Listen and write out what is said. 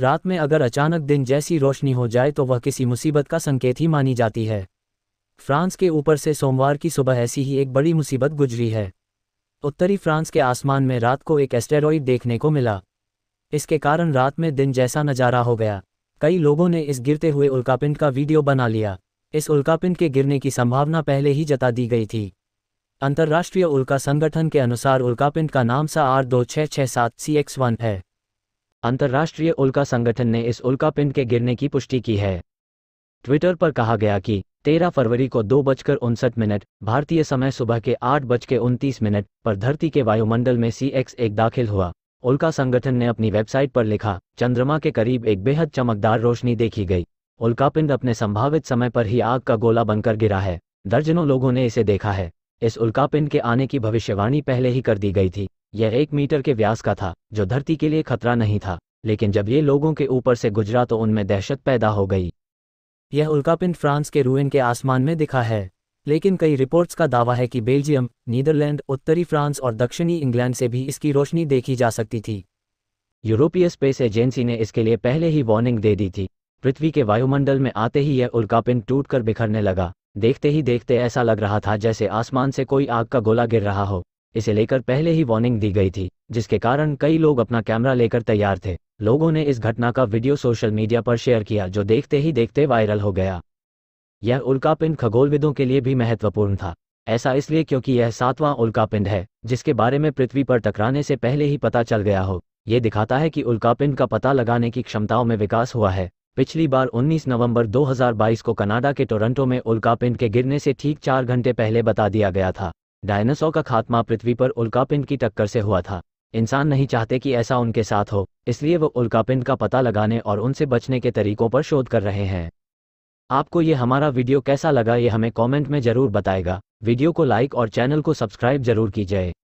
रात में अगर अचानक दिन जैसी रोशनी हो जाए तो वह किसी मुसीबत का संकेत ही मानी जाती है फ्रांस के ऊपर से सोमवार की सुबह ऐसी ही एक बड़ी मुसीबत गुजरी है उत्तरी फ्रांस के आसमान में रात को एक एस्टेरॉइड देखने को मिला इसके कारण रात में दिन जैसा नजारा हो गया कई लोगों ने इस गिरते हुए उल्कापिंड का वीडियो बना लिया इस उल्कापिंड के गिरने की संभावना पहले ही जता दी गई थी अंतर्राष्ट्रीय उल्का संगठन के अनुसार उल्कापिंड का नाम सा आर दो छः छः सात सी एक्स वन है अंतर्राष्ट्रीय उल्का संगठन ने इस उल्का पिंड के गिरने की पुष्टि की है ट्विटर पर कहा गया कि 13 फरवरी को दो बजकर उनसठ मिनट भारतीय समय सुबह के आठ बज के उनतीस मिनट पर धरती के वायुमंडल में सी एक्स एक दाखिल हुआ उल्का संगठन ने अपनी वेबसाइट पर लिखा चंद्रमा के करीब एक बेहद चमकदार रोशनी देखी गई उल्कापिंड अपने संभावित समय पर ही आग का गोला बनकर गिरा है दर्जनों लोगों ने इसे देखा है इस उल्कापिंड के आने की भविष्यवाणी पहले ही कर दी गई थी यह एक मीटर के व्यास का था जो धरती के लिए खतरा नहीं था लेकिन जब ये लोगों के ऊपर से गुजरा तो उनमें दहशत पैदा हो गई यह उल्कापिंड फ्रांस के रूइन के आसमान में दिखा है लेकिन कई रिपोर्ट्स का दावा है कि बेल्जियम नीदरलैंड उत्तरी फ्रांस और दक्षिणी इंग्लैंड से भी इसकी रोशनी देखी जा सकती थी यूरोपीय स्पेस एजेंसी ने इसके लिए पहले ही वार्निंग दे दी थी पृथ्वी के वायुमंडल में आते ही यह उल्कापिंड टूटकर बिखरने लगा देखते ही देखते ऐसा लग रहा था जैसे आसमान से कोई आग का गोला गिर रहा हो इसे लेकर पहले ही वार्निंग दी गई थी जिसके कारण कई लोग अपना कैमरा लेकर तैयार थे लोगों ने इस घटना का वीडियो सोशल मीडिया पर शेयर किया जो देखते ही देखते वायरल हो गया यह उल्कापिंड खगोलविदों के लिए भी महत्वपूर्ण था ऐसा इसलिए क्योंकि यह सातवां उल्कापिंड है जिसके बारे में पृथ्वी पर टकराने से पहले ही पता चल गया हो यह दिखाता है कि उल्कापिंड का पता लगाने की क्षमताओं में विकास हुआ है पिछली बार 19 नवंबर 2022 को कनाडा के टोरंटो में उल्कापिंड के गिरने से ठीक चार घंटे पहले बता दिया गया था डायनासोर का खात्मा पृथ्वी पर उल्कापिंड की टक्कर से हुआ था इंसान नहीं चाहते कि ऐसा उनके साथ हो इसलिए वो उल्कापिंड का पता लगाने और उनसे बचने के तरीकों पर शोध कर रहे हैं आपको ये हमारा वीडियो कैसा लगा ये हमें कमेंट में ज़रूर बताएगा वीडियो को लाइक और चैनल को सब्सक्राइब जरूर कीजिए